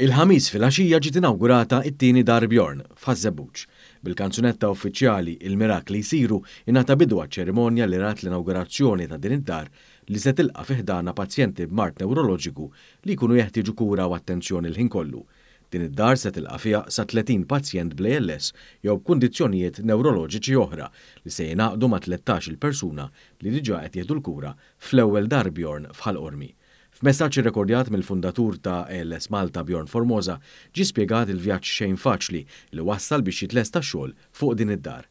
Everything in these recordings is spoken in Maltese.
Il-ħamis fil-ħaxija ġiet inaugurata it-tieni dar Bjorn f'Ħazzebuċ. Bil-kanzunetta uffiċjali Il-Mirakli jsiru ingħata bidu ċerimonja li rat l-inaugurazzjoni ta' din id-dar li se tilqa' fiħdana pazjenti b'mart neuroloġiku li jkunu jeħtieġu kura u attenzjoni l-ħin kollu. Din id-dar se tilqa' fiha sa 30 pazjent bl-ALS jew b'kundizzjonijiet neuroloġiċi oħra li se jingħaqdu ma' 13 il persuna li diġa' qed jieħdu l-kura fl-ewwel dar Bjorn qormi F'messaġġ rekordjat mill-fundatur ta' LS Malta Bjorn Formosa ġi spjegat il-vjaġġ xejn faċli li wassal biex jitlesta xogħol fuq din id-dar.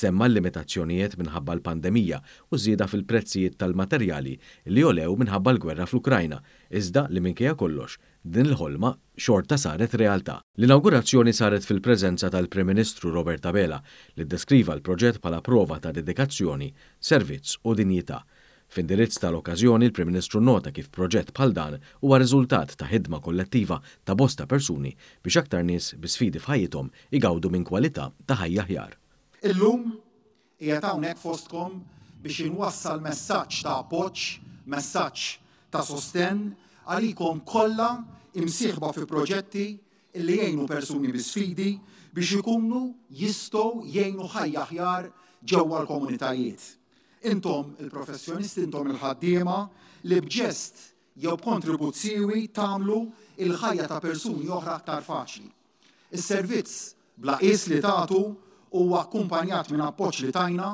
Semma l-limitazzjonijiet minħabba l-pandemija u żieda fil-prezzijiet tal-materjali li jolew minħabba l-gwerra fl-Ukrajna, iżda li minkejja kollox din l-ħolma xorta saret realtà. L-inaugurazzjoni saret fil-preżenza tal-Prim Ministru Robert Abela li deskriva l-proġett bħala prova ta' dedikazzjoni, servizz u dinjità. F'indirizz tal-okkażjoni il-Prim Ministru nota kif proġett bħal dan huwa riżultat ta' ħidma kollettiva ta' bosta persuni biex aktar nies bi sfidi f'ħajjithom igawdu minn kwalità ta' ħajja ħjar. Illum hija hawnhekk fostkom biex inwassal messaġġ ta' appoġġ, messaġġ ta' sosten għalikom kollha imsieħba fi proġetti illi jgħinu persuni sfidi biex ikunu jistgħu jgħinu ħajja ħjar ġewwa l-komunitajiet. Intom il-professjonisti, intom il-ħaddiema li bġest jew kontribuzzjoni tamlu il-ħajja ta' persuni oħra aktar faċli. Is-servizz bla qis li tagħtu huwa akkumpanjat minn appoġġ li tajna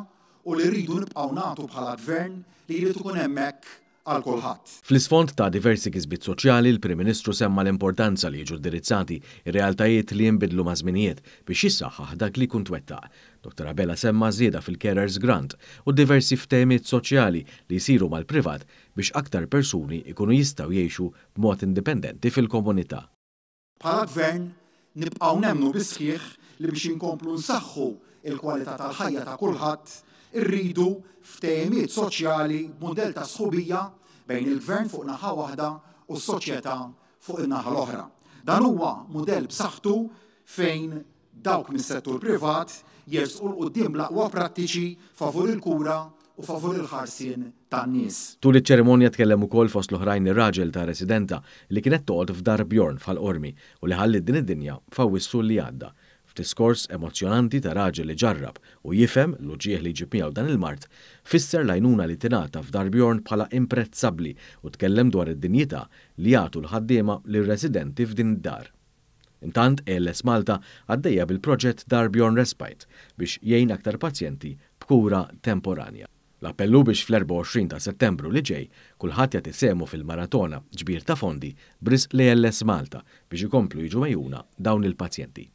u li rridu nibqgħu nagħtu bħala gvern li jrid ikun hemmhekk għal kulħadd. Fl-isfond ta' diversi kisbiet soċjali, il-Prim Ministru semma l-importanza li jiġu ddirizzati ir-realtajiet li jinbidlu ma' żminijiet biex jissaħħaħ dak li kun twettaq. Dr. Abela semma żieda fil-Carers Grant u diversi ftemiet soċjali li jsiru mal-privat biex aktar persuni ikunu jistaw jiexu b'mod indipendenti fil-komunità. Pala gvern nibqgħu nemmnu bisħiħ li biex inkomplu nsaħħu il-kwalità tal-ħajja ta' kulħadd rridu f'temiet soċjali mudell ta' sħubija bejn il-gvern fuq naħa waħda u s-soċjetà fuq in-naħa l-oħra. Dan huwa mudell b'saħħtu fejn dawk mis-settur privat jersqu l-qudiem laqwa prattiċi favur il-kura u favur il-ħarsien tan-nies. Tul iċ-ċerimonja tkellem ukoll fost l-oħrajn ir-raġel ta' residenta li kienet toqgħod f'dar Bjorn fal qormi u li ħalli din id-dinja fawissu li għadda. Diskors emozjonanti ta' raġel li ġarrab u jifem l-uġieħ li ġibmijaw dan il-mart, fisser lajnuna li tinata f'Darbjorn bħala imprezzabli u tkellem dwar id-dinjita li jagħtu l-ħaddiema lir-residenti f'din id-dar. Intant ELS Malta għaddejja bil-proġett Darbjorn Respite biex jgħin aktar pazjenti b'kura temporanja. L-appellu biex fl-24 ta' settembru li ġej, kullħat jagħti semu fil-maratona ġbir ta' fondi bris l-ELS Malta biex ikomplu jiġu mejjuna dawn il-pazjenti.